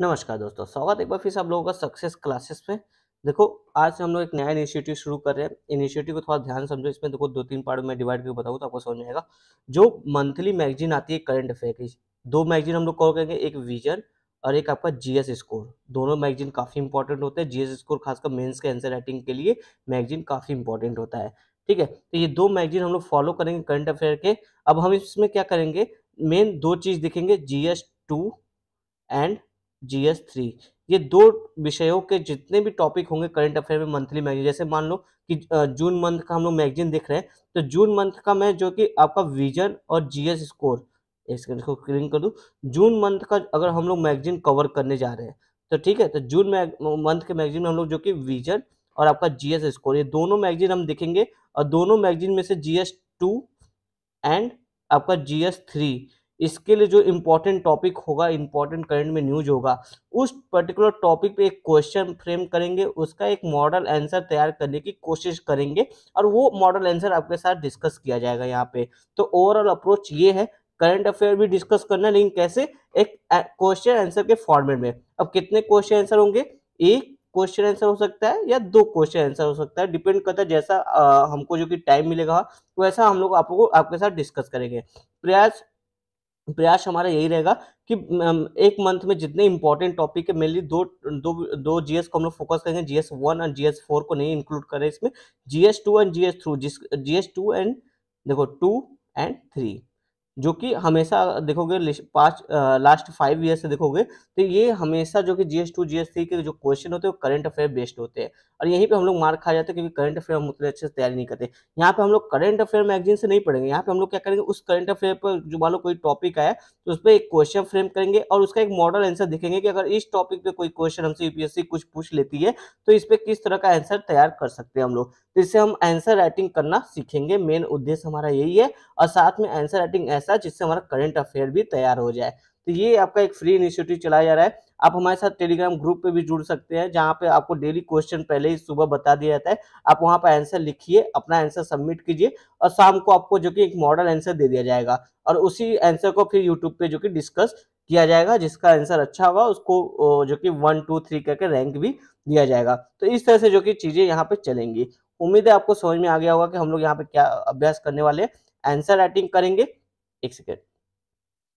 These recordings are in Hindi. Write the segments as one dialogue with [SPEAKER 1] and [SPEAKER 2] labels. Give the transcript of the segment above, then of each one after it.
[SPEAKER 1] नमस्कार दोस्तों स्वागत एक बार फिर से आप लोगों का सक्सेस क्लासेस में देखो आज से हम लोग एक नया इनिशिएटिव शुरू कर रहे हैं इनिशिएटिव को थोड़ा ध्यान समझो इसमें देखो दो तीन पार्ट में डिवाइड करके बताऊँ तो आपको समझ आएगा जो मंथली मैगजीन आती है करंट अफेयर की दो मैगजीन हम लोग कॉल करेंगे एक विजन और एक आपका जीएस स्कोर दोनों मैगजीन काफ़ी इंपॉर्टेंट होते हैं जीएस स्कोर खासकर मेंस के आंसर राइटिंग के लिए मैगजीन काफ़ी इंपॉर्टेंट होता है ठीक है तो ये दो मैगजीन हम लोग फॉलो करेंगे करंट अफेयर के अब हम इसमें क्या करेंगे मेन दो चीज़ देखेंगे GS two and GS three ये दो विषयों के जितने भी टॉपिक होंगे करंट अफेयर में मंथली मैगजीन जैसे मान लो कि जून मंथ का हम लोग मैगजीन देख रहे हैं तो जून मंथ का मैं जो कि आपका विजन और जीएस स्कोर एक इसको क्लीन कर दूँ जून मंथ का अगर हम लोग मैगजीन कवर करने जा रहे हैं तो ठीक है तो जून मंथ के मैगजीन में हम लोग जो कि विजन और आपका जीएस स्कोर ये दोनों मैगजीन हम देखेंगे और दोनों मैगजीन में से जीएस टू एंड आपका जीएस थ्री इसके लिए जो इम्पोर्टेंट टॉपिक होगा इम्पोर्टेंट करंट में न्यूज होगा उस पर्टिकुलर टॉपिक पे एक क्वेश्चन फ्रेम करेंगे उसका एक मॉडल आंसर तैयार करने की कोशिश करेंगे और वो मॉडल आंसर आपके साथ डिस्कस किया जाएगा यहाँ पे तो ओवरऑल अप्रोच ये है करंट अफेयर भी डिस्कस करना है लेकिन कैसे एक क्वेश्चन आंसर के फॉर्मेट में अब कितने क्वेश्चन आंसर होंगे एक क्वेश्चन आंसर हो सकता है या दो क्वेश्चन आंसर हो सकता है डिपेंड करता है जैसा आ, हमको जो कि टाइम मिलेगा वैसा हम लोग आपको आपके साथ डिस्कस करेंगे प्रयास प्रयास हमारा यही रहेगा कि एक मंथ में जितने इंपॉर्टेंट टॉपिक है मेनली दो दो दो जीएस को हम लोग फोकस करेंगे GS one and GS four को नहीं इंक्लूड करें इसमें GS two and GS three जिस जीएस टू एंड देखो टू एंड थ्री जो कि हमेशा देखोगे पांच लास्ट फाइव ईयर से देखोगे तो ये हमेशा जो कि जीएस टू जीएस थ्री के जो क्वेश्चन होते हैं वो करंट अफेयर बेस्ड होते हैं और यहीं पे हम लोग मार्क खा जाते हैं क्योंकि करंट अफेयर हम उतने अच्छे से तैयारी नहीं करते यहाँ पे हम लोग करंट अफेयर मैगजीन से नहीं पढ़ेंगे यहाँ पे हम लोग क्या करेंगे उस करंट अफेयर पर जो मान लो कोई टॉपिक आया तो उस पर एक क्वेश्चन फ्रेम करेंगे और उसका एक मॉडल आंसर देखेंगे कि अगर इस टॉपिक पे कोई क्वेश्चन हमसे यूपीएससी कुछ पूछ लेती है तो इस पर किस तरह का आंसर तैयार कर सकते हैं हम लोग तो इससे हम आंसर राइटिंग करना सीखेंगे मेन उद्देश्य हमारा यही है और साथ में आंसर राइटिंग ऐसा साथ जिससे हमारा करंट अफेयर भी तैयार हो जाए तो ये आपका एक फ्री इनिशिएटिव चलाया जा रहा है आप हमारे साथ टेलीग्राम ग्रुप पे भी जुड़ सकते हैं जहाँ पे आपको डेली क्वेश्चन पहले ही सुबह बता दिया जाता है आप वहाँ पर आंसर लिखिए अपना आंसर सबमिट कीजिए और शाम को आपको जो कि एक मॉडल आंसर दे दिया जाएगा और उसी आंसर को फिर यूट्यूब पे जो कि डिस्कस किया जाएगा जिसका आंसर अच्छा होगा उसको जो कि वन टू थ्री करके रैंक भी दिया जाएगा तो इस तरह से जो कि चीज़ें यहाँ पे चलेंगी उम्मीद है आपको समझ में आ गया होगा कि हम लोग यहाँ पे क्या अभ्यास करने वाले आंसर राइटिंग करेंगे एक सेकेंड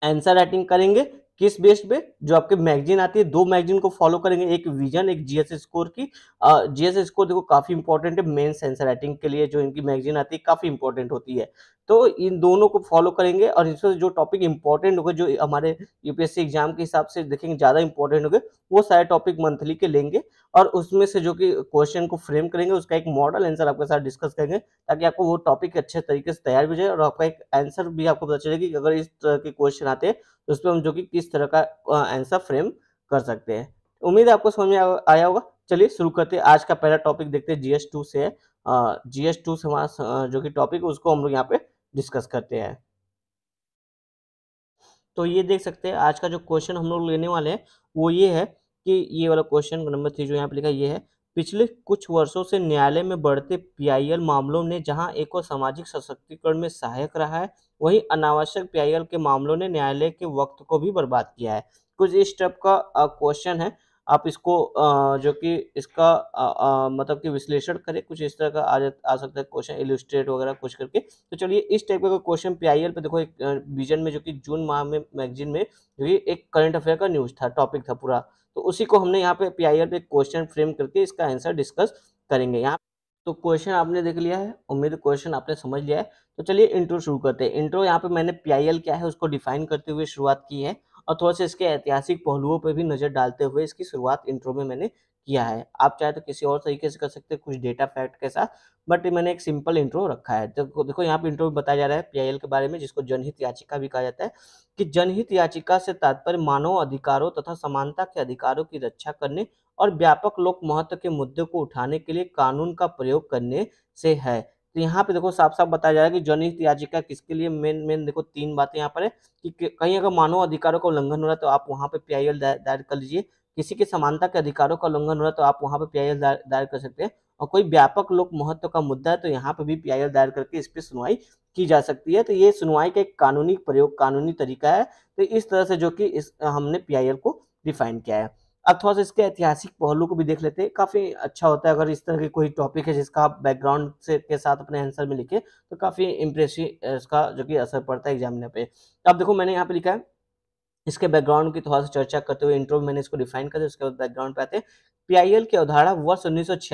[SPEAKER 1] आंसर राइटिंग करेंगे किस बेस्ट पे जो आपके मैगजीन आती है दो मैगजीन को फॉलो करेंगे एक विजन एक जीएस स्कोर की जीएस स्कोर देखो काफी इंपॉर्टेंट है मेन सेंसर राइटिंग के लिए जो इनकी मैगजीन आती है काफी इंपॉर्टेंट होती है तो इन दोनों को फॉलो करेंगे और इसमें जो टॉपिक इंपॉर्टेंट होगा जो हमारे यूपीएससी एग्जाम के हिसाब से देखेंगे ज़्यादा इंपॉर्टेंट होंगे वो सारे टॉपिक मंथली के लेंगे और उसमें से जो कि क्वेश्चन को फ्रेम करेंगे उसका एक मॉडल आंसर आपके साथ डिस्कस करेंगे ताकि आपको वो टॉपिक अच्छे तरीके से तैयार भी जाए और आपका एक आंसर भी आपको पता चले कि अगर इस तरह के क्वेश्चन आते हैं तो उस पर हम जो कि किस तरह का आंसर फ्रेम कर सकते हैं उम्मीद आपको समझ में आया होगा चलिए शुरू करते हैं आज का पहला टॉपिक देखते हैं जीएस टू से है जीएस टू से हमारा जो कि टॉपिक उसको हम लोग यहाँ पे डिस्कस करते हैं तो ये देख सकते हैं आज का जो क्वेश्चन हम लोग लेने वाले हैं वो ये है कि ये वाला क्वेश्चन नंबर थ्री जो यहाँ पे लिखा ये है पिछले कुछ वर्षों से न्यायालय में बढ़ते पीआईएल मामलों ने जहां एक और सामाजिक सशक्तिकरण में सहायक रहा है वहीं अनावश्यक पीआईएल के मामलों ने न्यायालय के वक्त को भी बर्बाद किया है कुछ इस टाइप का क्वेश्चन है आप इसको जो कि इसका मतलब कि विश्लेषण करें कुछ इस तरह का आ, आ सकता है क्वेश्चन इलिस्ट्रेट वगैरह कुछ करके तो चलिए इस टाइप का क्वेश्चन पीआईएल पे देखो एक विजन में जो कि जून माह में मैगजीन में जो कि एक करंट अफेयर का न्यूज था टॉपिक था पूरा तो उसी को हमने यहाँ पे पीआईएल पे क्वेश्चन फ्रेम करके इसका आंसर डिस्कस करेंगे यहाँ तो क्वेश्चन आपने देख लिया है उम्मीद क्वेश्चन आपने समझ लिया है तो चलिए इंट्रो शुरू करते हैं इंट्रो यहाँ पे मैंने पीआईएल क्या है उसको डिफाइन करते हुए शुरुआत की है और थोड़ा सा इसके ऐतिहासिक पहलुओं पर भी नज़र डालते हुए इसकी शुरुआत इंट्रो में मैंने किया है आप चाहे तो किसी और तरीके से कर सकते हैं कुछ डेटा फैक्ट के साथ बट मैंने एक सिंपल इंट्रो रखा है तो देखो यहाँ पे इंट्रो में बताया जा रहा है पीआईएल के बारे में जिसको जनहित याचिका भी कहा जाता है कि जनहित याचिका से तात्पर्य मानव अधिकारों तथा समानता के अधिकारों की रक्षा करने और व्यापक लोक महत्व के मुद्दे को उठाने के लिए कानून का प्रयोग करने से है तो यहाँ पे देखो साफ साफ बताया जा रहा है कि जनहित याचिका किसके लिए मेन मेन देखो तीन बातें यहाँ पर है कि कहीं अगर मानव अधिकारों का उल्लंघन हो रहा है तो आप वहाँ पे पीआईएल दायर कर लीजिए किसी के समानता के अधिकारों का उल्लंघन हो रहा है तो आप वहाँ पे पीआईएल दायर कर सकते हैं और कोई व्यापक लोक महत्व का मुद्दा है तो यहाँ पे भी एल दायर करके इस पर सुनवाई की जा सकती है तो ये सुनवाई का एक कानूनी प्रयोग कानूनी तरीका है तो इस तरह से जो कि इस हमने एल को डिफाइन किया है अब थोड़ा सा इसके ऐतिहासिक पहलू को भी देख लेते हैं काफ़ी अच्छा होता है अगर इस तरह की कोई टॉपिक है जिसका आप बैकग्राउंड से के साथ अपने आंसर में लिखे तो काफ़ी इम्प्रेसिव इसका जो कि असर पड़ता है एग्जामिनर पे अब देखो मैंने यहाँ पे लिखा है इसके बैकग्राउंड की थोड़ा सा चर्चा करते हुए इंट्रो में मैंने इसको डिफाइन कर दिया उसके बाद बैकग्राउंड पे आते हैं पीआईएल की अवधारणा वर्ष उन्नीस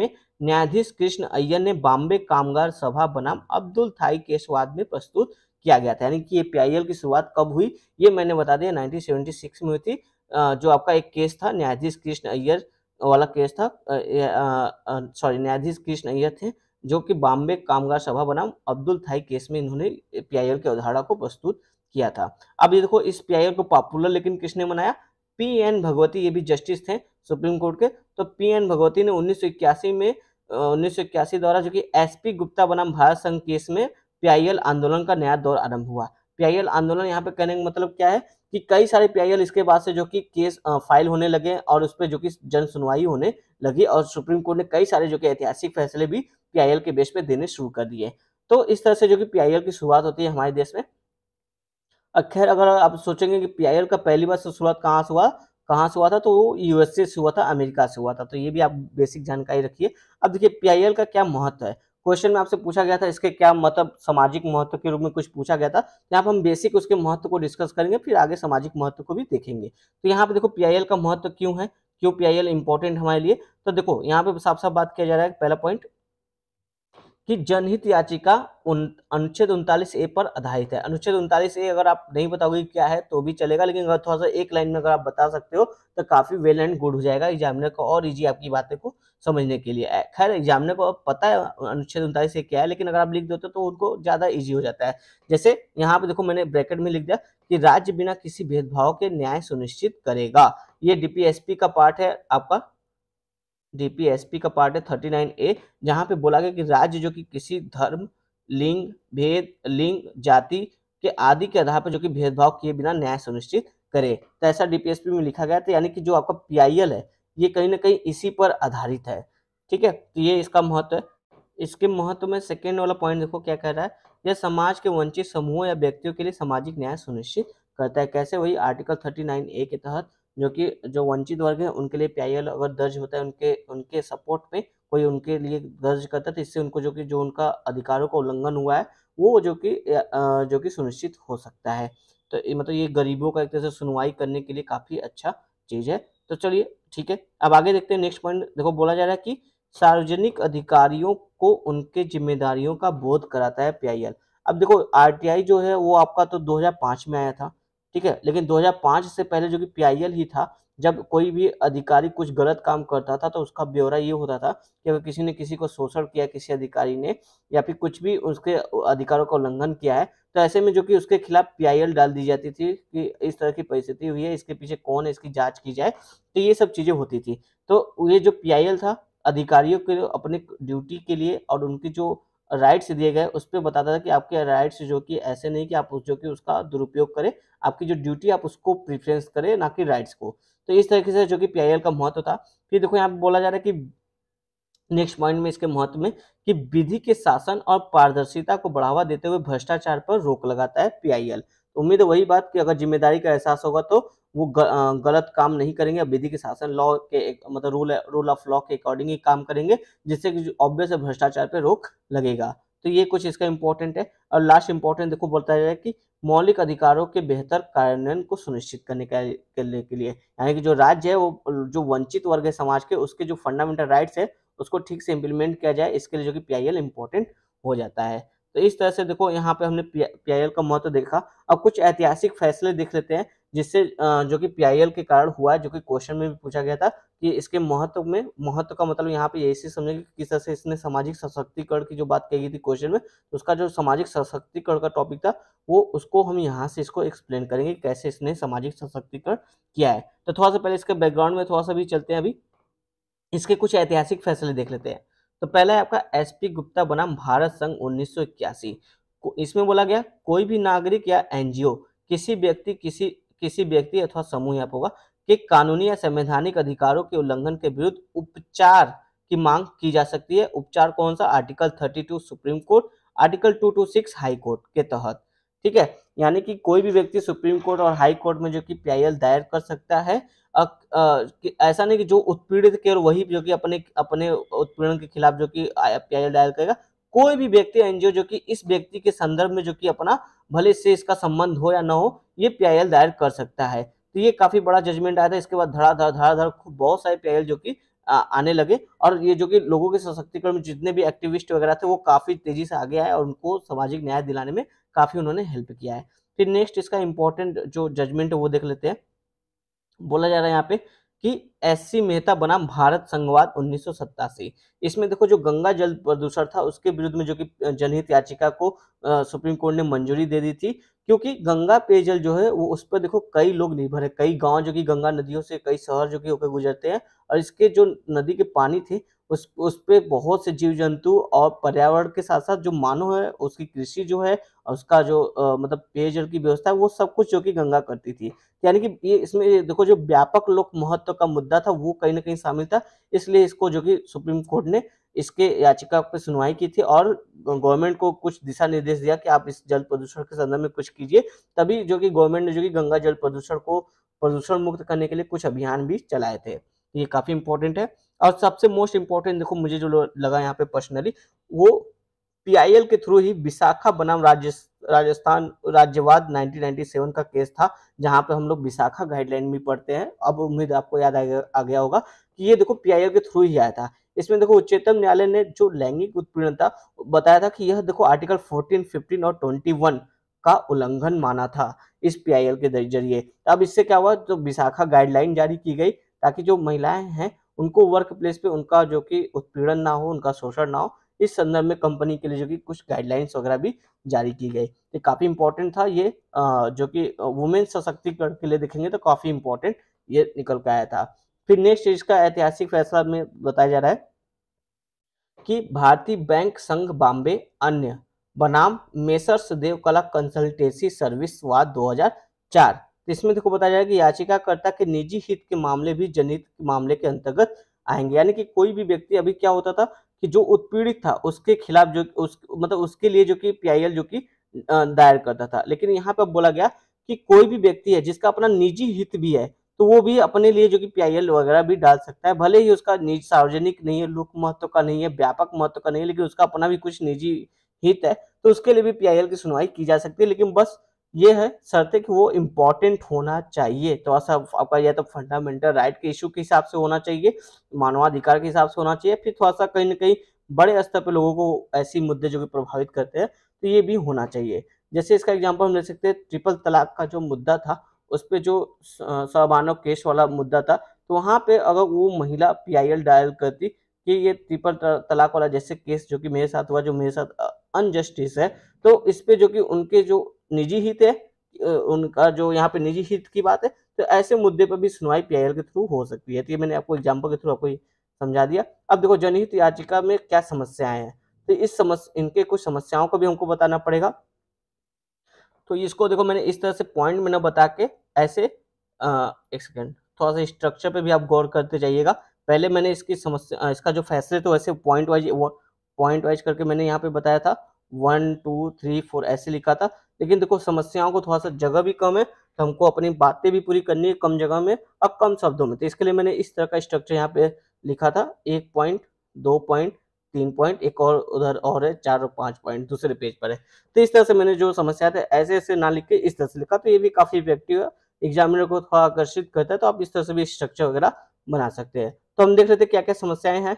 [SPEAKER 1] में न्यायाधीश कृष्ण अय्यर ने बॉम्बे कामगार सभा बनाम अब्दुल थाई केसवाद में प्रस्तुत किया गया था यानी कि ये पीआईएल की शुरुआत कब हुई ये मैंने बता दिया 1976 में हुई थी जो आपका एक केस था न्यायाधीश कृष्ण अय्यर वाला केस था सॉरी न्यायाधीश कृष्ण अय्यर थे जो कि बॉम्बे कामगार सभा बनाम अब्दुल थाई केस में इन्होंने पीआईएल के अवधारणा को प्रस्तुत किया था अब ये देखो इस पीआईएल को पॉपुलर लेकिन किसने बनाया पी एन भगवती ये भी जस्टिस थे सुप्रीम कोर्ट के तो पी एन भगवती ने उन्नीस में उन्नीस द्वारा जो कि एसपी गुप्ता बनाम भारत संघ केस में पीआईएल आंदोलन का नया दौर आरंभ हुआ पी आंदोलन यहाँ पे कहने का मतलब क्या है कि कई सारे पी इसके बाद से जो कि केस फाइल होने लगे और उस पर जो कि जन सुनवाई होने लगी और सुप्रीम कोर्ट ने कई सारे जो कि ऐतिहासिक फैसले भी पी के बेस पे देने शुरू कर दिए तो इस तरह से जो कि पी की शुरुआत होती है हमारे देश में खैर अगर आप सोचेंगे कि पी का पहली बार शुरुआत कहाँ से हुआ कहाँ से हुआ था तो वो यूएसए से हुआ था अमेरिका से हुआ था तो ये भी आप बेसिक जानकारी रखिए अब देखिए पी का क्या महत्व है क्वेश्चन में आपसे पूछा गया था इसके क्या मतलब सामाजिक महत्व के रूप में कुछ पूछा गया था तो यहाँ पर हम बेसिक उसके महत्व को डिस्कस करेंगे फिर आगे सामाजिक महत्व को भी देखेंगे तो यहाँ पे देखो पी का महत्व क्यों है क्यों पी आई हमारे लिए तो देखो यहाँ पे साफ साफ बात किया जा रहा है पहला पॉइंट कि जनहित याचिका उन अनुच्छेद उनतालीस ए पर आधारित है अनुच्छेद उनतालीस ए अगर आप नहीं बताओगे क्या है तो भी चलेगा लेकिन अगर थोड़ा सा एक लाइन में अगर आप बता सकते हो तो काफी वेल एंड गुड हो जाएगा एग्जामिनर को और इजी आपकी बातें को समझने के लिए खैर एग्जामिनर को पता है अनुच्छेद उनतालीस ए क्या है लेकिन अगर आप लिख देते हो तो उनको ज्यादा ईजी हो जाता है जैसे यहाँ पे देखो मैंने ब्रैकेट में लिख दिया कि राज्य बिना किसी भेदभाव के न्याय सुनिश्चित करेगा ये डीपीएसपी का पार्ट है आपका डीपीएसपी का पार्ट है थर्टी नाइन ए जहाँ पे बोला गया कि राज्य जो कि किसी धर्म लिंग भेद लिंग जाति के आदि के आधार पर जो कि भेदभाव किए बिना न्याय सुनिश्चित करे तो ऐसा डीपीएसपी में लिखा गया था यानी कि जो आपका पीआईएल है ये कहीं ना कहीं इसी पर आधारित है ठीक है तो ये इसका महत्व है इसके महत्व में सेकेंड वाला पॉइंट देखो क्या कह रहा है यह समाज के वंचित समूहों या व्यक्तियों के लिए सामाजिक न्याय सुनिश्चित करता है कैसे वही आर्टिकल थर्टी नाइन ए के तहत जो कि जो वंचित वर्ग है उनके लिए पी अगर दर्ज होता है उनके उनके सपोर्ट पे कोई उनके लिए दर्ज करता है तो इससे उनको जो कि जो उनका अधिकारों का उल्लंघन हुआ है वो जो कि जो कि सुनिश्चित हो सकता है तो मतलब ये गरीबों का एक तरह से सुनवाई करने के लिए काफ़ी अच्छा चीज़ है तो चलिए ठीक है अब आगे देखते हैं नेक्स्ट पॉइंट देखो बोला जा रहा है कि सार्वजनिक अधिकारियों को उनके जिम्मेदारियों का बोध कराता है पी अब देखो आर जो है वो आपका तो दो में आया था ठीक है लेकिन 2005 से पहले जो कि पीआईएल ही था जब कोई भी अधिकारी कुछ गलत काम करता था तो उसका ब्यौरा ये होता था कि अगर किसी ने किसी को शोषण किया किसी अधिकारी ने या फिर कुछ भी उसके अधिकारों का उल्लंघन किया है तो ऐसे में जो कि उसके खिलाफ पीआईएल डाल दी जाती थी कि इस तरह की परिस्थिति हुई है इसके पीछे कौन है इसकी जाँच की जाए तो ये सब चीज़ें होती थी तो ये जो पी था अधिकारियों के अपने ड्यूटी के लिए और उनकी जो राइट्स दिए गए उस पर बताता था कि आपके राइट्स जो कि ऐसे नहीं कि आप जो कि उसका दुरुपयोग करें आपकी जो ड्यूटी आप उसको प्रिफ्रेंस करें ना कि राइट्स को तो इस तरीके से जो कि पी का महत्व था फिर देखो यहाँ बोला जा रहा है कि नेक्स्ट पॉइंट में इसके महत्व में कि विधि के शासन और पारदर्शिता को बढ़ावा देते हुए भ्रष्टाचार पर रोक लगाता है पी उम्मीद है वही बात कि अगर जिम्मेदारी का एहसास होगा तो वो गलत काम नहीं करेंगे विधि के शासन लॉ के मतलब रूल रूल ऑफ लॉ के अकॉर्डिंग ही काम करेंगे जिससे कि ऑब्वियस भ्रष्टाचार पर रोक लगेगा तो ये कुछ इसका इम्पोर्टेंट है और लास्ट इम्पोर्टेंट देखो बोलता है कि मौलिक अधिकारों के बेहतर कार्यान्वयन को सुनिश्चित करने के, के लिए यानी कि जो राज्य है वो जो वंचित वर्ग है समाज के उसके जो फंडामेंटल राइट्स है उसको ठीक से इम्प्लीमेंट किया जाए इसके लिए जो कि पी आई इम्पोर्टेंट हो जाता है तो इस तरह से देखो यहाँ पे हमने पी का महत्व देखा अब कुछ ऐतिहासिक फैसले देख लेते हैं जिससे जो कि पी के कारण हुआ जो कि क्वेश्चन में भी पूछा गया था कि इसके महत्व में महत्व का मतलब यहाँ पे यही इसी समझे कि किस तरह से इसने सामाजिक सशक्तिकरण की जो बात कही थी क्वेश्चन में तो उसका जो सामाजिक सशक्तिकरण का टॉपिक था वो उसको हम यहाँ से इसको एक्सप्लेन करेंगे कैसे इसने सामाजिक सशक्तिकरण किया है तो थोड़ा सा पहले इसके बैकग्राउंड में थोड़ा सा भी चलते हैं अभी इसके कुछ ऐतिहासिक फैसले देख लेते हैं तो पहला है आपका एस पी गुप्ता बनाम भारत संघ उन्नीस इसमें बोला गया कोई भी नागरिक या एनजीओ किसी व्यक्ति किसी किसी व्यक्ति अथवा समूह या होगा कि कानूनी या संवैधानिक अधिकारों के उल्लंघन के विरुद्ध उपचार की मांग की जा सकती है उपचार कौन सा article 32 Supreme Court article 226 High Court के तहत ठीक है यानी कि कोई भी व्यक्ति सुप्रीम कोर्ट और हाई कोर्ट में जो कि पीआईएल दायर कर सकता है ऐसा नहीं कि जो उत्पीड़ित के और वही जो कि अपने अपने उत्पीड़न के खिलाफ जो कि पीआईएल डायल करेगा कोई भी व्यक्ति एनजीओ जो कि इस व्यक्ति के संदर्भ में जो कि अपना भले से इसका संबंध हो या ना हो ये पीआईएल दायर कर सकता है तो ये काफी बड़ा जजमेंट आया था इसके बाद धड़ाधड़ धड़ाधड़ खूब बहुत सारे पी जो कि आने लगे और ये जो कि लोगों के सशक्तिकरण में जितने भी एक्टिविस्ट वगैरह थे वो काफी तेजी से आगे आए और उनको सामाजिक न्याय दिलाने में काफी उन्होंने हेल्प किया है फिर नेक्स्ट इसका इंपॉर्टेंट जो जजमेंट है वो देख लेते हैं बोला जा रहा है यहाँ पे कि एस मेहता बनाम भारत संघवाद उन्नीस इसमें देखो जो गंगा जल प्रदूषण था उसके विरुद्ध में जो कि जनहित याचिका को सुप्रीम कोर्ट ने मंजूरी दे दी थी क्योंकि गंगा पेयजल जो है वो उस पर देखो कई लोग निर्भर है कई गांव जो कि गंगा नदियों से कई शहर जो कि होकर गुजरते हैं और इसके जो नदी के पानी थे उस उस पर बहुत से जीव जंतु और पर्यावरण के साथ साथ जो मानव है उसकी कृषि जो है उसका जो आ, मतलब पेयजल की व्यवस्था है वो सब कुछ जो कि गंगा करती थी यानी कि ये इसमें देखो जो व्यापक लोक महत्व का मुद्दा था वो कहीं ना कहीं शामिल था इसलिए इसको जो कि सुप्रीम कोर्ट ने इसके याचिका पर सुनवाई की थी और गवर्नमेंट को कुछ दिशा निर्देश दिया कि आप इस जल प्रदूषण के संदर्भ में कुछ कीजिए तभी जो कि गवर्नमेंट ने जो कि गंगा जल प्रदूषण को प्रदूषण मुक्त करने के लिए कुछ अभियान भी चलाए थे ये काफी इंपॉर्टेंट है और सबसे मोस्ट इंपॉर्टेंट देखो मुझे जो लगा यहाँ पे पर्सनली वो पीआईएल के थ्रू ही विशाखा बनाम राज्य राजस्थान राज्यवाद 1997 का केस था जहां पे हम लोग विशाखा गाइडलाइन भी पढ़ते हैं अब उम्मीद आपको याद आ गया, आ गया होगा कि ये देखो पीआईएल के थ्रू ही आया था इसमें देखो उच्चतम न्यायालय ने जो लैंगिक उत्पीड़नता बताया था कि यह देखो आर्टिकल 14, 15 और 21 का उल्लंघन माना था इस पीआईएल के जरिए अब इससे क्या हुआ जो तो विशाखा गाइडलाइन जारी की गई ताकि जो महिलाएं हैं उनको वर्क प्लेस पे उनका जो कि उत्पीड़न ना हो उनका शोषण ना हो इस संदर्भ में कंपनी के लिए जो कि कुछ गाइडलाइंस वगैरह भी जारी की गई ये काफ़ी इंपॉर्टेंट था ये जो कि वुमेन सशक्तिकरण के लिए देखेंगे तो काफ़ी इंपॉर्टेंट ये निकल के आया था फिर नेक्स्ट इसका ऐतिहासिक फैसला में बताया जा रहा है कि भारतीय बैंक संघ बॉम्बे अन्य बनाम मेसर्स देवकला कंसल्टेंसी सर्विस वाद 2004 तो इसमें देखो बताया जाएगा कि याचिकाकर्ता के निजी हित के मामले भी जनहित मामले के अंतर्गत आएंगे यानी कि कोई भी व्यक्ति अभी क्या होता था कि जो उत्पीड़ित था उसके खिलाफ जो उस मतलब उसके लिए जो कि पीआईएल जो कि दायर करता था लेकिन यहाँ पे बोला गया कि कोई भी व्यक्ति है जिसका अपना निजी हित भी है तो वो भी अपने लिए जो कि पीआईएल वगैरह भी डाल सकता है भले ही उसका निजी सार्वजनिक नहीं है लोक महत्व का नहीं है व्यापक महत्व का नहीं है लेकिन उसका अपना भी कुछ निजी हित है तो उसके लिए भी पीआईएल की सुनवाई की जा सकती है लेकिन बस ये है शर्ते कि वो इम्पोर्टेंट होना चाहिए तो ऐसा आपका यह तो फंडामेंटल राइट के इशू के हिसाब से होना चाहिए मानवाधिकार के हिसाब से होना चाहिए फिर थोड़ा सा कहीं ना कहीं बड़े स्तर पर लोगों को ऐसे मुद्दे जो कि प्रभावित करते हैं तो ये भी होना चाहिए जैसे इसका एग्जाम्पल हम ले सकते हैं ट्रिपल तलाक का जो मुद्दा था उस पर जो सवानव केस वाला मुद्दा था तो वहाँ पे अगर वो महिला पीआईएल डायल करती कि ये ट्रिपल तलाक वाला जैसे केस जो कि मेरे साथ हुआ जो मेरे साथ अनजस्टिस है तो इस पर जो कि उनके जो निजी हित है उनका जो यहाँ पे निजी हित की बात है तो ऐसे मुद्दे पर भी सुनवाई पी के थ्रू हो सकती है तो ये मैंने आपको एग्जाम्पल के थ्रू आपको समझा दिया अब देखो जनहित याचिका में क्या समस्याएं हैं तो इस समस्या इनके कुछ समस्याओं को भी हमको बताना पड़ेगा तो इसको देखो मैंने इस तरह से पॉइंट में ना बता के ऐसे आ, एक सेकेंड थोड़ा सा स्ट्रक्चर पे भी आप गौर करते जाइएगा पहले मैंने इसकी समस्या इसका जो फैसले तो ऐसे पॉइंट वाइज पॉइंट वाइज करके मैंने यहाँ पे बताया था वन टू थ्री फोर ऐसे लिखा था लेकिन देखो समस्याओं को थोड़ा सा जगह भी कम है तो हमको अपनी बातें भी पूरी करनी है कम जगह में और कम शब्दों में तो इसके लिए मैंने इस तरह का स्ट्रक्चर यहाँ पे लिखा था एक पॉइंट दो पॉइंट तीन पॉइंट एक और उधर और है चार और पांच पॉइंट दूसरे पेज पर है तो इस तरह से मैंने जो समस्या था ऐसे ऐसे ना लिख के इस तरह से लिखा तो ये भी काफ़ी इफेक्टिव है एग्जामिनर को थोड़ा आकर्षित करता है तो आप इस तरह से भी स्ट्रक्चर वगैरह बना सकते हैं तो हम देख रहे थे क्या क्या समस्याएं हैं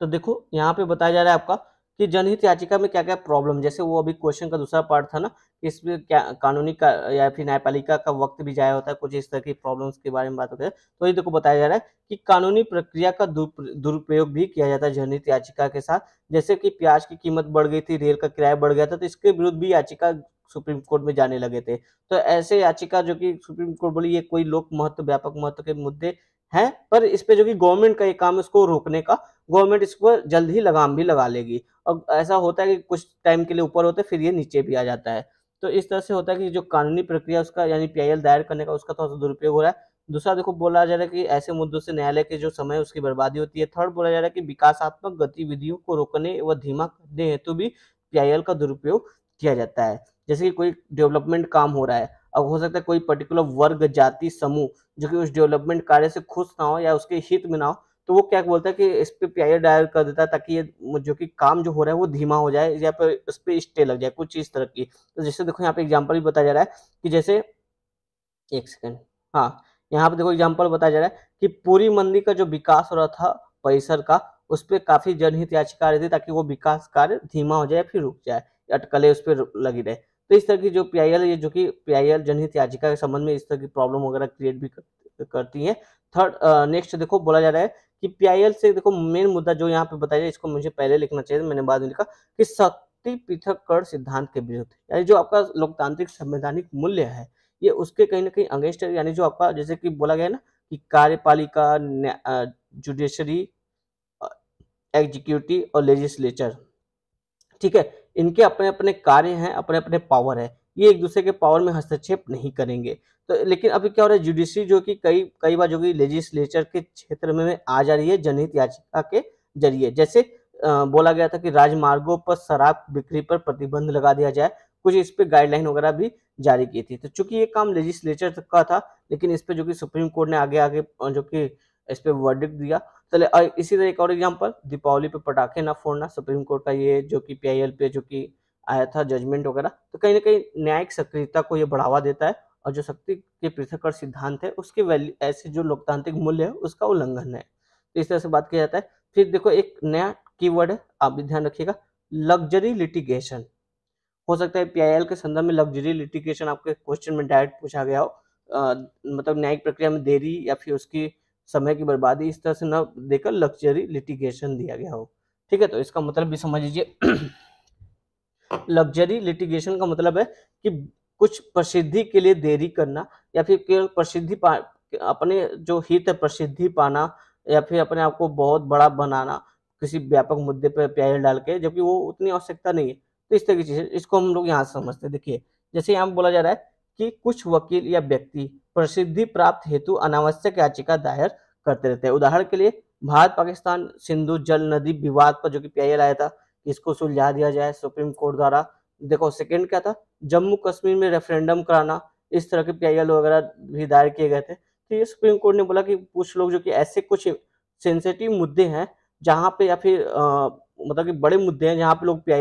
[SPEAKER 1] तो देखो यहाँ पे बताया जा रहा है आपका कि जनहित याचिका में क्या क्या प्रॉब्लम जैसे वो अभी क्वेश्चन का दूसरा पार्ट था ना इसमें क्या कानूनी का या फिर न्यायपालिका का वक्त भी जाया होता है कुछ इस तरह की प्रॉब्लम्स के बारे में बात होती है तो ये देखो बताया जा रहा है कि कानूनी प्रक्रिया का दुरुपयोग भी किया जाता है जनहित याचिका के साथ जैसे कि प्याज की कीमत बढ़ गई थी रेल का किराया बढ़ गया था तो इसके विरुद्ध भी याचिका सुप्रीम कोर्ट में जाने लगे थे तो ऐसे याचिका जो कि सुप्रीम कोर्ट बोली ये कोई लोक महत्व व्यापक महत्व के मुद्दे हैं पर इस पर जो कि गवर्नमेंट का ये काम है उसको रोकने का गवर्नमेंट इसको जल्द ही लगाम भी लगा लेगी और ऐसा होता है कि कुछ टाइम के लिए ऊपर होते फिर ये नीचे भी आ जाता है तो इस तरह से होता है कि जो कानूनी प्रक्रिया उसका यानी पी दायर करने का उसका थोड़ा सा दुरुपयोग हो रहा है दूसरा देखो बोला जा रहा है कि ऐसे मुद्दों से न्यायालय के जो समय उसकी बर्बादी होती है थर्ड बोला जा रहा है कि विकासात्मक गतिविधियों को रोकने व धीमा करने हेतु भी पी का दुरुपयोग किया जाता है जैसे कि कोई डेवलपमेंट काम हो रहा है अब हो सकता है कोई पर्टिकुलर वर्ग जाति समूह जो कि उस डेवलपमेंट कार्य से खुश ना हो या उसके हित में ना हो तो वो क्या बोलता है कि इस पर पी डायल कर देता है ताकि ये जो कि काम जो हो रहा है वो धीमा हो जाए या फिर उस पर स्टे लग जाए कुछ इस तरह की तो जैसे देखो यहाँ पे एग्जाम्पल भी बताया जा रहा है कि जैसे एक सेकेंड हाँ यहाँ पे देखो एग्जाम्पल बताया जा रहा है कि पूरी मंदिर का जो विकास हो रहा था परिसर का उस पर काफी जनहित याचिका आ रही थी ताकि वो विकास कार्य धीमा हो जाए फिर रुक जाए अटकलें उस पर लगी रहे तो इस तरह की जो पी ये जो कि पी जनहित याचिका के संबंध में इस तरह की प्रॉब्लम वगैरह क्रिएट भी करती है थर्ड नेक्स्ट देखो बोला जा रहा है कि पी से देखो मेन मुद्दा जो यहाँ पे बताया जाए इसको मुझे पहले लिखना चाहिए मैंने बाद में लिखा कि शक्ति पृथक कर सिद्धांत के विरुद्ध यानी जो आपका लोकतांत्रिक संवैधानिक मूल्य है ये उसके कहीं ना कहीं अगेंस्ट यानी जो आपका जैसे कि बोला गया ना कि कार्यपालिका जुडिशरी एग्जीक्यूटिव और लेजिस्लेचर ठीक है इनके अपने अपने कार्य हैं अपने अपने पावर है ये एक दूसरे के पावर में हस्तक्षेप नहीं करेंगे तो लेकिन अभी क्या हो रहा है जुडिशरी जो कि कई कई बार जो कि लेजिस्लेचर के क्षेत्र में आ जा रही है जनहित याचिका के जरिए जैसे बोला गया था कि राजमार्गों पर शराब बिक्री पर प्रतिबंध लगा दिया जाए कुछ इस पर गाइडलाइन वगैरह भी जारी की थी तो चूंकि ये काम लेजिस्लेचर का था लेकिन इस पर जो कि सुप्रीम कोर्ट ने आगे आगे जो कि इस पर वर्डिक दिया चले तो इसी तरह एक और एग्जाम्पल दीपावली पे पटाखे ना फोड़ना सुप्रीम कोर्ट का ये जो कि पी पे जो कि आया था जजमेंट वगैरह तो कहीं ना कहीं न्यायिक सक्रियता को ये बढ़ावा देता है और जो शक्ति के पृथककर सिद्धांत है उसके वैल्यू ऐसे जो लोकतांत्रिक मूल्य है उसका उल्लंघन है तो इस तरह से बात किया जाता है फिर देखो एक नया की है आप भी ध्यान रखिएगा लग्जरी लिटिगेशन हो सकता है पीआईएल के संदर्भ में लग्जरी लिटिगेशन आपके क्वेश्चन में डायरेक्ट पूछा गया हो आ, मतलब न्यायिक प्रक्रिया में देरी या फिर उसकी समय की बर्बादी इस तरह से न देकर लग्जरी लिटिगेशन दिया गया हो ठीक है तो इसका मतलब भी समझ लीजिए लग्जरी लिटिगेशन का मतलब है कि कुछ प्रसिद्धि के लिए देरी करना या फिर केवल प्रसिद्धि अपने जो हित है प्रसिद्धि पाना या फिर अपने आप को बहुत बड़ा बनाना किसी व्यापक मुद्दे पर प्याज डाल के जबकि वो उतनी आवश्यकता नहीं है तो इस तरह की चीज़ें इसको हम लोग यहाँ समझते हैं देखिए जैसे यहाँ बोला जा रहा है कि कुछ वकील या व्यक्ति प्रसिद्धि प्राप्त हेतु अनावश्यक याचिका दायर करते रहते हैं उदाहरण के लिए भारत पाकिस्तान सिंधु जल नदी विवाद पर जो कि पी आया था इसको सुलझा दिया जाए सुप्रीम कोर्ट द्वारा देखो सेकेंड क्या था जम्मू कश्मीर में रेफरेंडम कराना इस तरह के पी वगैरह भी दायर किए गए थे तो ये सुप्रीम कोर्ट ने बोला कि कुछ लोग जो कि ऐसे कुछ सेंसिटिव मुद्दे हैं जहाँ पे या फिर मतलब कि बड़े मुद्दे हैं जहाँ पे लोग पी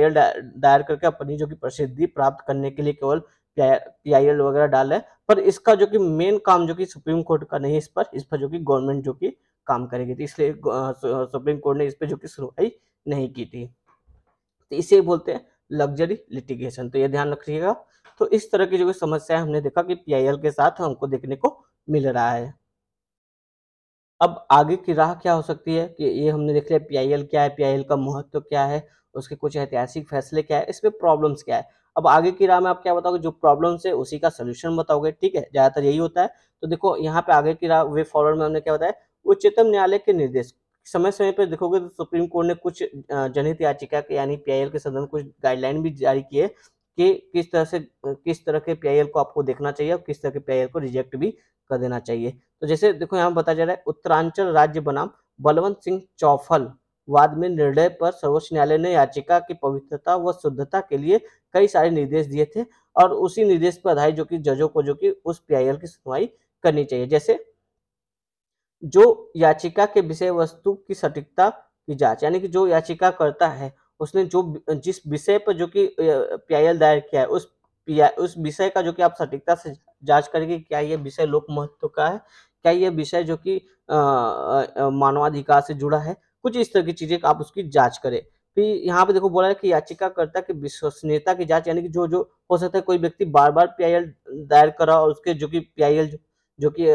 [SPEAKER 1] दायर करके अपनी जो कि प्रसिद्धि प्राप्त करने के लिए केवल पीआईएल वगैरह डाला है पर इसका जो कि मेन काम जो कि सुप्रीम कोर्ट का नहीं इस पर इस पर जो कि गवर्नमेंट जो कि काम करेगी थी इसलिए सुप्रीम कोर्ट ने इस पर जो कि सुनवाई नहीं की थी तो इसे बोलते हैं लग्जरी लिटिगेशन तो ये ध्यान रखिएगा तो इस तरह की जो समस्या हमने देखा कि पीआईएल के साथ हमको देखने को मिल रहा है अब आगे की राह क्या हो सकती है कि ये हमने देख लिया पीआईएल क्या है पीआईएल का महत्व तो क्या है उसके कुछ ऐतिहासिक फैसले क्या है इसमें प्रॉब्लम्स क्या है अब आगे की राह में आप क्या बताओगे जो प्रॉब्लम है उसी का सोल्यूशन बताओगे ठीक है ज़्यादातर यही होता है तो देखो यहाँ पे आगे की राह वे फॉरवर्ड में हमने क्या बताया उच्चतम न्यायालय के निर्देश समय समय पर देखोगे तो सुप्रीम कोर्ट ने कुछ जनहित याचिका के यानी पी के सदन कुछ गाइडलाइन भी जारी किए कि किस तरह से किस तरह के पी को आपको देखना चाहिए और किस तरह के पी को रिजेक्ट भी कर देना चाहिए तो जैसे देखो यहाँ बताया जा रहा है उत्तरांचल राज्य बनाम बलवंत सिंह चौफल वाद में निर्णय पर सर्वोच्च न्यायालय ने याचिका की पवित्रता व शुद्धता के लिए कई सारे निर्देश दिए थे और उसी निर्देश पर आधारित जो कि जजों को जो कि उस पी की सुनवाई करनी चाहिए जैसे जो याचिका के विषय वस्तु की सटीकता की जांच यानी कि जो याचिका करता है उसने जो जिस विषय पर जो कि पीआईएल दायर किया है उस उस विषय का जो कि आप सटीकता से जांच करेंगे क्या यह विषय लोक महत्व का है क्या यह विषय जो कि मानवाधिकार से जुड़ा है कुछ इस तरह की चीजें आप उसकी जांच करें फिर यहाँ पे देखो बोला है कि याचिकाकर्ता की विश्वसनीयता की जांच यानी कि जो जो हो सकता है कोई व्यक्ति बार बार पीआईएल दायर करा और उसके जो कि पीआईएल जो, जो कि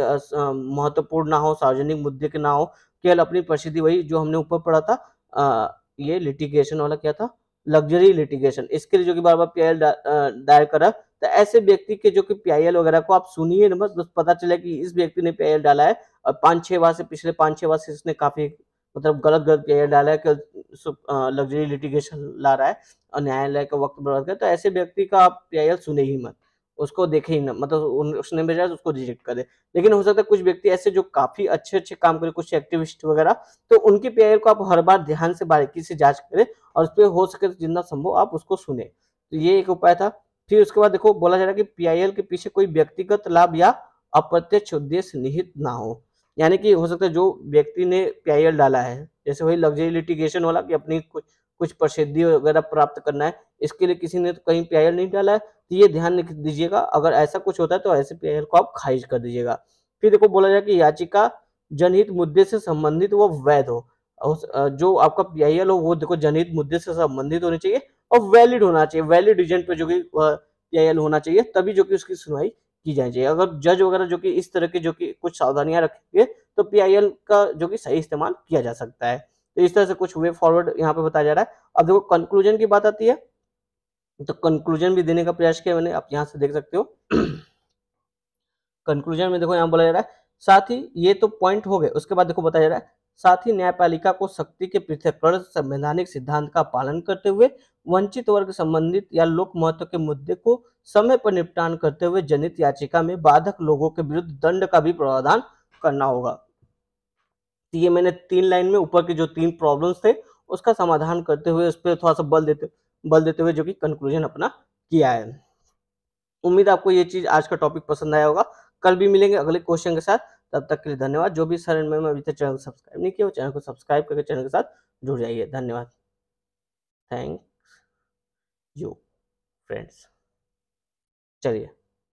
[SPEAKER 1] महत्वपूर्ण ना हो सार्वजनिक मुद्दे के ना हो केवल अपनी प्रसिद्धि वही जो हमने ऊपर पढ़ा था आ, ये लिटिगेशन वाला क्या था लग्जरी लिटिगेशन इसके लिए जो कि बार बार पीआईएल दायर करा तो ऐसे व्यक्ति के जो कि पीआईएल वगैरह को आप सुनिए ना बस पता चले कि इस व्यक्ति ने पीआईएल डाला है और पांच छह बार से पिछले पांच छह बार से इसने काफी मतलब गलत गलत कह डाला है कि लग्जरी लिटिगेशन ला रहा है और न्यायालय का वक्त बर्बाद कर तो ऐसे व्यक्ति का आप पी सुने ही मत उसको देखे ही ना मतलब उसने भेजा उसको रिजेक्ट कर दे लेकिन हो सकता है कुछ व्यक्ति ऐसे जो काफी अच्छे अच्छे काम करे कुछ एक्टिविस्ट वगैरह तो उनके पी को आप हर बार ध्यान से बारीकी से जांच करें और उस पर हो सके तो जितना संभव आप उसको सुने तो ये एक उपाय था फिर उसके बाद देखो बोला जा रहा है कि पी के पीछे कोई व्यक्तिगत लाभ या अप्रत्यक्ष उद्देश्य निहित ना हो यानी कि हो सकता है जो व्यक्ति ने पीआईएल डाला है जैसे वही लग्जरी लिटिगेशन वाला कि अपनी कुछ कुछ प्रसिद्धि वगैरह प्राप्त करना है इसके लिए किसी ने तो कहीं पीआईएल नहीं डाला है तो ये ध्यान दीजिएगा अगर ऐसा कुछ होता है तो ऐसे पीआईएल को आप खारिज कर दीजिएगा फिर देखो बोला जाए कि याचिका जनहित मुद्दे से संबंधित वो वैध हो जो आपका पीआईएल हो वो देखो जनहित मुद्दे से संबंधित होनी चाहिए और वैलिड होना चाहिए वैलिड रिजेंट पे जो कि पी होना चाहिए तभी जो कि उसकी सुनवाई की जानी चाहिए अगर जज वगैरह जो कि इस तरह के जो कि कुछ सावधानियां रखेंगे तो पीआईएल का जो कि सही इस्तेमाल किया जा सकता है तो इस तरह से कुछ वे फॉरवर्ड यहाँ पे बताया जा रहा है अब देखो कंक्लूजन की बात आती है तो कंक्लूजन भी देने का प्रयास किया मैंने आप यहाँ से देख सकते हो कंक्लूजन में देखो यहाँ बोला जा रहा है साथ ही ये तो पॉइंट हो गए उसके बाद देखो बताया जा रहा है साथ ही न्यायपालिका को शक्ति के पृथककरण संवैधानिक सिद्धांत का पालन करते हुए वंचित वर्ग संबंधित या लोक महत्व के मुद्दे को समय पर निपटान करते हुए जनित याचिका में बाधक लोगों के विरुद्ध दंड का भी प्रावधान करना होगा तो ये मैंने तीन लाइन में ऊपर के जो तीन प्रॉब्लम्स थे उसका समाधान करते हुए उस पर थोड़ा सा बल देते बल देते हुए जो कि कंक्लूजन अपना किया है उम्मीद आपको ये चीज आज का टॉपिक पसंद आया होगा कल भी मिलेंगे अगले क्वेश्चन के साथ तब तक के लिए धन्यवाद जो भी सर मैम अभी तक चैनल को सब्सक्राइब नहीं किया चैनल को सब्सक्राइब करके चैनल के साथ जुड़ जाइए धन्यवाद थैंक यू फ्रेंड्स चलिए